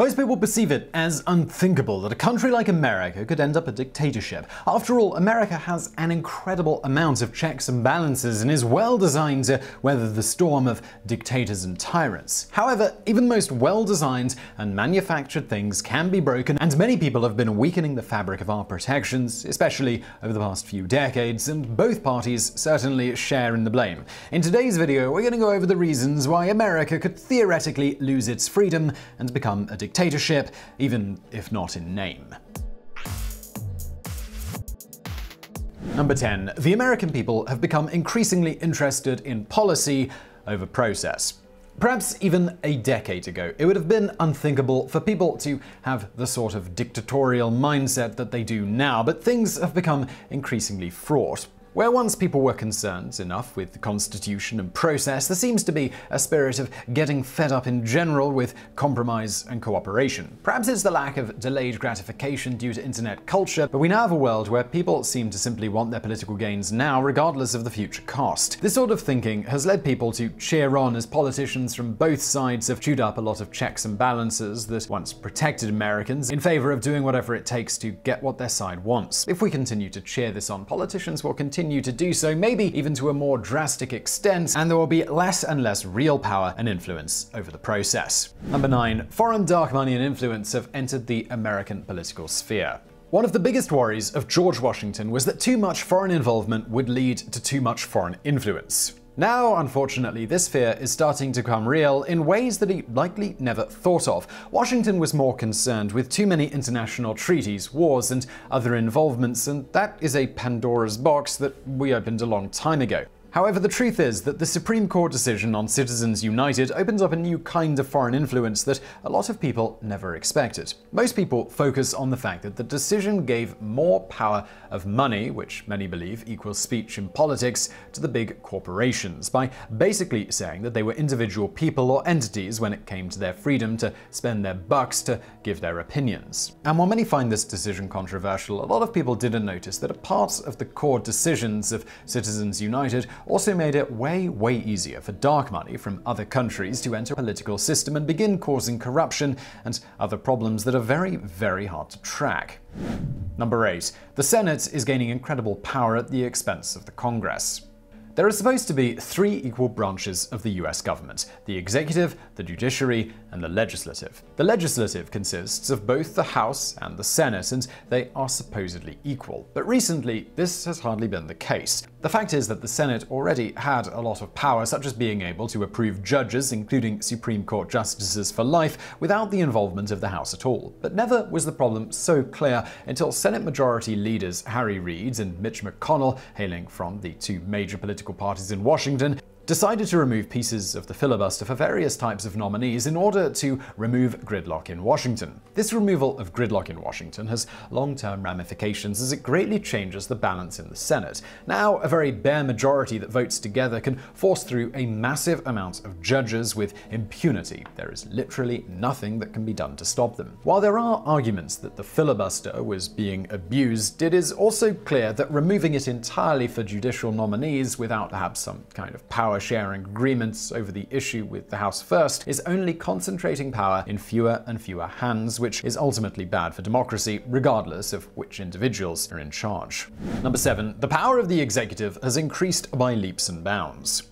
Most people perceive it as unthinkable that a country like America could end up a dictatorship. After all, America has an incredible amount of checks and balances and is well designed to weather the storm of dictators and tyrants. However, even the most well designed and manufactured things can be broken, and many people have been weakening the fabric of our protections, especially over the past few decades, and both parties certainly share in the blame. In today's video, we're going to go over the reasons why America could theoretically lose its freedom and become a dictator dictatorship, even if not in name. Number 10. The American people have become increasingly interested in policy over process. Perhaps even a decade ago, it would have been unthinkable for people to have the sort of dictatorial mindset that they do now, but things have become increasingly fraught. Where once people were concerned enough with the constitution and process, there seems to be a spirit of getting fed up in general with compromise and cooperation. Perhaps it's the lack of delayed gratification due to internet culture, but we now have a world where people seem to simply want their political gains now, regardless of the future cost. This sort of thinking has led people to cheer on as politicians from both sides have chewed up a lot of checks and balances that once protected Americans in favor of doing whatever it takes to get what their side wants. If we continue to cheer this on, politicians will continue continue to do so, maybe even to a more drastic extent, and there will be less and less real power and influence over the process. Number 9. Foreign dark money and influence have entered the American political sphere. One of the biggest worries of George Washington was that too much foreign involvement would lead to too much foreign influence. Now, unfortunately, this fear is starting to come real in ways that he likely never thought of. Washington was more concerned with too many international treaties, wars, and other involvements, and that is a Pandora's box that we opened a long time ago. However, the truth is that the Supreme Court decision on Citizens United opens up a new kind of foreign influence that a lot of people never expected. Most people focus on the fact that the decision gave more power of money, which many believe equals speech in politics, to the big corporations, by basically saying that they were individual people or entities when it came to their freedom to spend their bucks to give their opinions. And while many find this decision controversial, a lot of people didn't notice that a part of the core decisions of Citizens United also made it way, way easier for dark money from other countries to enter political system and begin causing corruption and other problems that are very, very hard to track. Number 8. The Senate is gaining incredible power at the expense of the Congress. There are supposed to be three equal branches of the US government the executive, the judiciary, and the legislative. The legislative consists of both the House and the Senate, and they are supposedly equal. But recently, this has hardly been the case. The fact is that the Senate already had a lot of power, such as being able to approve judges, including Supreme Court justices for life, without the involvement of the House at all. But never was the problem so clear until Senate Majority Leaders Harry Reid and Mitch McConnell, hailing from the two major political parties in Washington, decided to remove pieces of the filibuster for various types of nominees in order to remove gridlock in Washington. This removal of gridlock in Washington has long term ramifications as it greatly changes the balance in the Senate. Now, a very bare majority that votes together can force through a massive amount of judges with impunity. There is literally nothing that can be done to stop them. While there are arguments that the filibuster was being abused, it is also clear that removing it entirely for judicial nominees without perhaps some kind of power power-sharing agreements over the issue with the House first is only concentrating power in fewer and fewer hands, which is ultimately bad for democracy, regardless of which individuals are in charge. Number 7. The power of the executive has increased by leaps and bounds.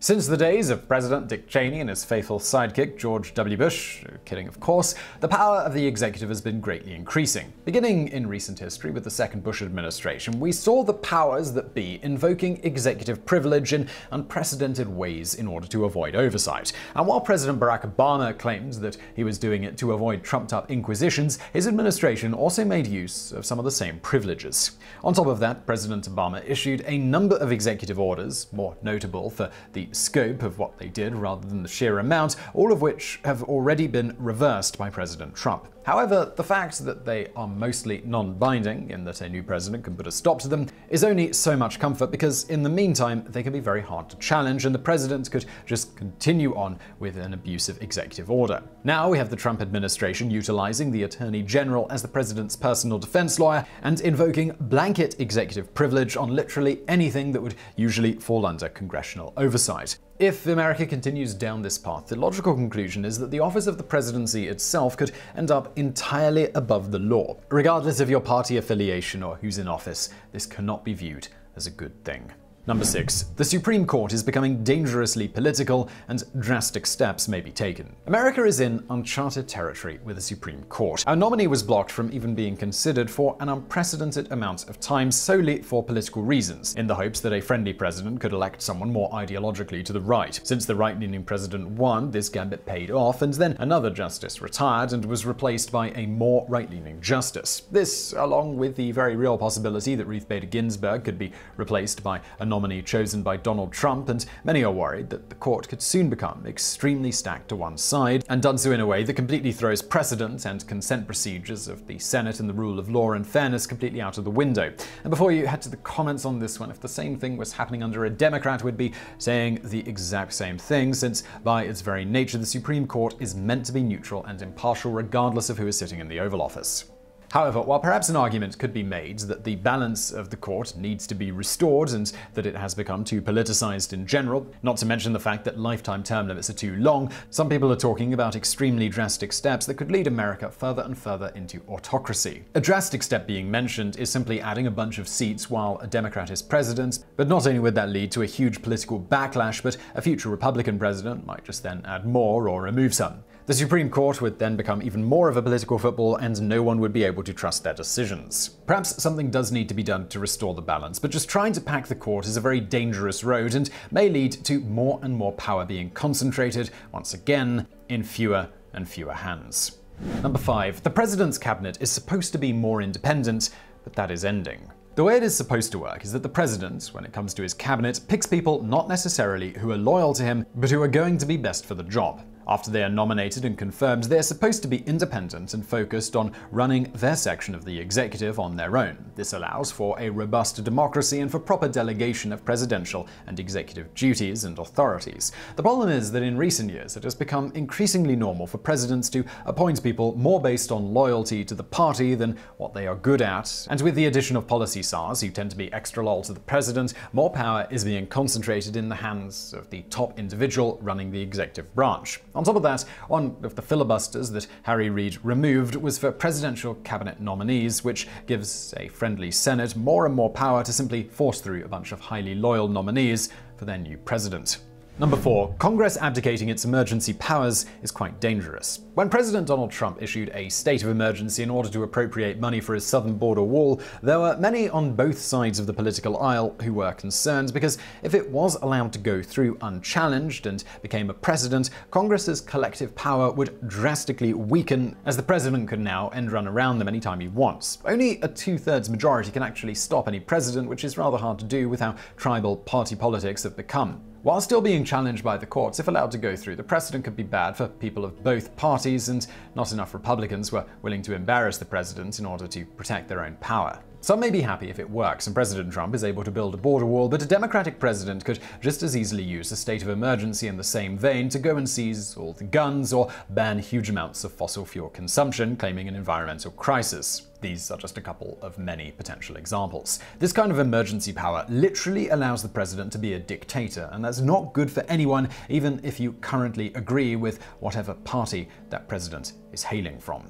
Since the days of President Dick Cheney and his faithful sidekick George W. Bush, kidding of course, the power of the executive has been greatly increasing. Beginning in recent history with the second Bush administration, we saw the powers that be invoking executive privilege in unprecedented ways in order to avoid oversight. And while President Barack Obama claims that he was doing it to avoid trumped up inquisitions, his administration also made use of some of the same privileges. On top of that, President Obama issued a number of executive orders, more notable for the scope of what they did rather than the sheer amount, all of which have already been reversed by President Trump. However, the fact that they are mostly non-binding, in that a new president can put a stop to them, is only so much comfort because in the meantime they can be very hard to challenge and the president could just continue on with an abusive executive order. Now we have the Trump administration utilizing the attorney general as the president's personal defense lawyer and invoking blanket executive privilege on literally anything that would usually fall under congressional oversight. If America continues down this path, the logical conclusion is that the office of the presidency itself could end up entirely above the law. Regardless of your party affiliation or who's in office, this cannot be viewed as a good thing. Number 6. The Supreme Court is becoming dangerously political and drastic steps may be taken. America is in uncharted territory with the Supreme Court. Our nominee was blocked from even being considered for an unprecedented amount of time solely for political reasons, in the hopes that a friendly president could elect someone more ideologically to the right. Since the right-leaning president won, this gambit paid off, and then another justice retired and was replaced by a more right-leaning justice. This, along with the very real possibility that Ruth Bader Ginsburg could be replaced by a non nominee chosen by Donald Trump, and many are worried that the court could soon become extremely stacked to one side, and done so in a way that completely throws precedent and consent procedures of the Senate and the rule of law and fairness completely out of the window. And before you head to the comments on this one, if the same thing was happening under a Democrat, we'd be saying the exact same thing, since by its very nature, the Supreme Court is meant to be neutral and impartial regardless of who is sitting in the Oval Office. However, while perhaps an argument could be made that the balance of the court needs to be restored and that it has become too politicized in general, not to mention the fact that lifetime term limits are too long, some people are talking about extremely drastic steps that could lead America further and further into autocracy. A drastic step being mentioned is simply adding a bunch of seats while a Democrat is president, but not only would that lead to a huge political backlash, but a future Republican president might just then add more or remove some. The Supreme Court would then become even more of a political football, and no one would be able to trust their decisions. Perhaps something does need to be done to restore the balance, but just trying to pack the court is a very dangerous road and may lead to more and more power being concentrated, once again, in fewer and fewer hands. Number 5. The President's Cabinet is supposed to be more independent, but that is ending. The way it is supposed to work is that the president, when it comes to his cabinet, picks people not necessarily who are loyal to him, but who are going to be best for the job. After they are nominated and confirmed, they are supposed to be independent and focused on running their section of the executive on their own. This allows for a robust democracy and for proper delegation of presidential and executive duties and authorities. The problem is that in recent years it has become increasingly normal for presidents to appoint people more based on loyalty to the party than what they are good at, and with the addition of policy SARs, who tend to be extra loyal to the president, more power is being concentrated in the hands of the top individual running the executive branch. On top of that, one of the filibusters that Harry Reid removed was for presidential cabinet nominees, which gives a friendly Senate more and more power to simply force through a bunch of highly loyal nominees for their new president. Number four, Congress abdicating its emergency powers is quite dangerous. When President Donald Trump issued a state of emergency in order to appropriate money for his southern border wall, there were many on both sides of the political aisle who were concerned because if it was allowed to go through unchallenged and became a precedent, Congress's collective power would drastically weaken, as the president could now end run around them anytime he wants. Only a two thirds majority can actually stop any president, which is rather hard to do with how tribal party politics have become. While still being challenged by the courts, if allowed to go through, the precedent could be bad for people of both parties, and not enough Republicans were willing to embarrass the president in order to protect their own power. Some may be happy if it works and President Trump is able to build a border wall, but a Democratic president could just as easily use a state of emergency in the same vein to go and seize all the guns or ban huge amounts of fossil fuel consumption, claiming an environmental crisis. These are just a couple of many potential examples. This kind of emergency power literally allows the president to be a dictator, and that's not good for anyone, even if you currently agree with whatever party that president is hailing from.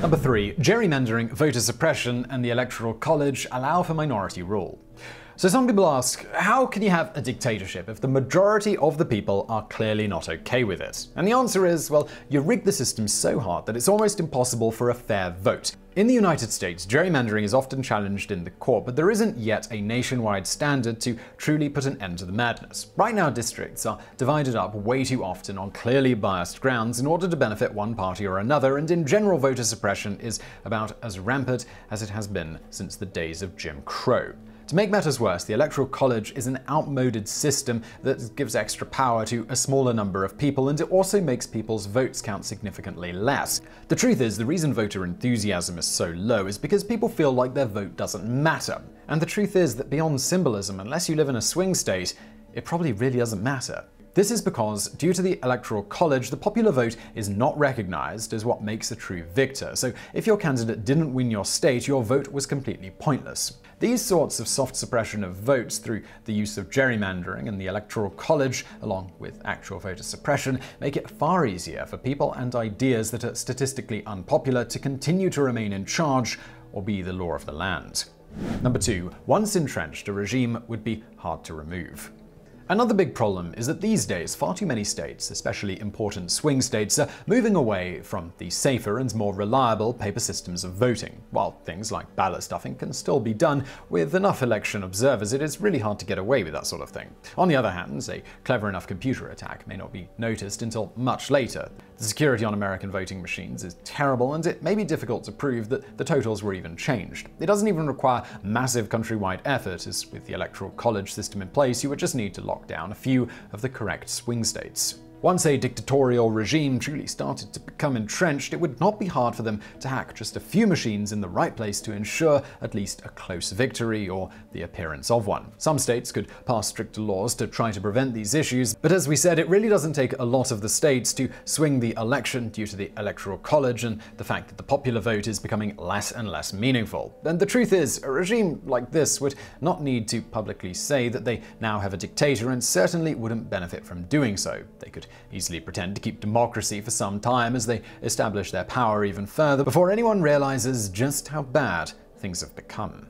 Number 3. Gerrymandering, voter suppression, and the Electoral College allow for minority rule. So some people ask, how can you have a dictatorship if the majority of the people are clearly not okay with it? And the answer is, well, you rig the system so hard that it's almost impossible for a fair vote. In the United States, gerrymandering is often challenged in the court, but there isn't yet a nationwide standard to truly put an end to the madness. Right now, districts are divided up way too often on clearly biased grounds in order to benefit one party or another, and in general, voter suppression is about as rampant as it has been since the days of Jim Crow. To make matters worse, the Electoral College is an outmoded system that gives extra power to a smaller number of people, and it also makes people's votes count significantly less. The truth is, the reason voter enthusiasm is so low is because people feel like their vote doesn't matter. And the truth is that beyond symbolism, unless you live in a swing state, it probably really doesn't matter. This is because, due to the Electoral College, the popular vote is not recognized as what makes a true victor, so if your candidate didn't win your state, your vote was completely pointless. These sorts of soft suppression of votes through the use of gerrymandering and the Electoral College, along with actual voter suppression, make it far easier for people and ideas that are statistically unpopular to continue to remain in charge or be the law of the land. Number two, once entrenched, a regime would be hard to remove. Another big problem is that these days far too many states, especially important swing states, are moving away from the safer and more reliable paper systems of voting, while things like ballot stuffing can still be done with enough election observers it is really hard to get away with that sort of thing. On the other hand, a clever enough computer attack may not be noticed until much later. The security on American voting machines is terrible, and it may be difficult to prove that the totals were even changed. It doesn't even require massive countrywide effort, as with the electoral college system in place, you would just need to lock down a few of the correct swing states. Once a dictatorial regime truly started to become entrenched, it would not be hard for them to hack just a few machines in the right place to ensure at least a close victory or the appearance of one. Some states could pass stricter laws to try to prevent these issues, but as we said, it really doesn't take a lot of the states to swing the election due to the Electoral College and the fact that the popular vote is becoming less and less meaningful. And the truth is, a regime like this would not need to publicly say that they now have a dictator and certainly wouldn't benefit from doing so. They could easily pretend to keep democracy for some time as they establish their power even further before anyone realizes just how bad things have become.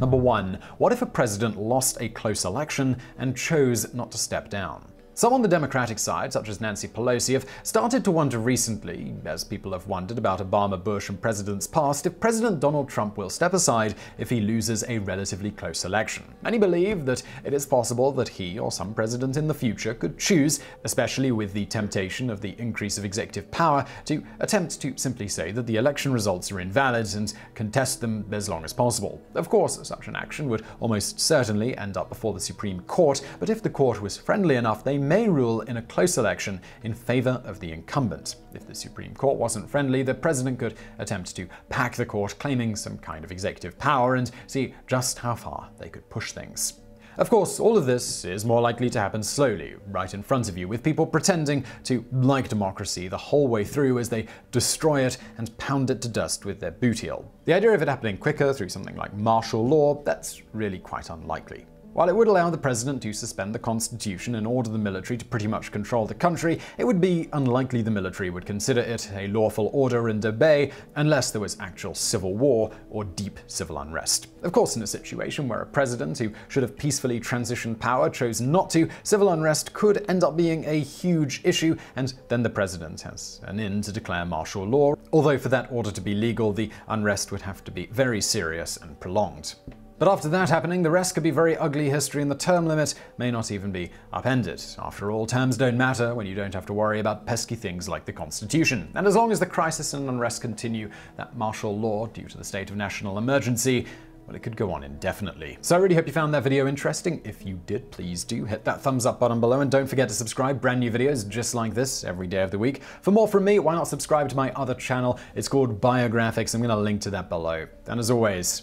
Number one, what if a president lost a close election and chose not to step down? Some on the Democratic side, such as Nancy Pelosi, have started to wonder recently, as people have wondered about Obama, Bush, and presidents past, if President Donald Trump will step aside if he loses a relatively close election. Many believe that it is possible that he or some president in the future could choose, especially with the temptation of the increase of executive power, to attempt to simply say that the election results are invalid and contest them as long as possible. Of course, such an action would almost certainly end up before the Supreme Court, but if the court was friendly enough, they may rule in a close election in favor of the incumbent. If the Supreme Court wasn't friendly, the president could attempt to pack the court, claiming some kind of executive power, and see just how far they could push things. Of course, all of this is more likely to happen slowly, right in front of you, with people pretending to like democracy the whole way through as they destroy it and pound it to dust with their boot heel. The idea of it happening quicker through something like martial law, that's really quite unlikely. While it would allow the president to suspend the constitution and order the military to pretty much control the country, it would be unlikely the military would consider it a lawful order and obey unless there was actual civil war or deep civil unrest. Of course, in a situation where a president who should have peacefully transitioned power chose not to, civil unrest could end up being a huge issue, and then the president has an in to declare martial law, although for that order to be legal, the unrest would have to be very serious and prolonged. But after that happening, the rest could be very ugly history and the term limit may not even be upended. After all, terms don't matter when you don't have to worry about pesky things like the Constitution. And as long as the crisis and unrest continue, that martial law, due to the state of national emergency, well, it could go on indefinitely. So I really hope you found that video interesting. If you did, please do hit that thumbs up button below and don't forget to subscribe. Brand new videos just like this every day of the week. For more from me, why not subscribe to my other channel? It's called Biographics. I'm going to link to that below. And as always,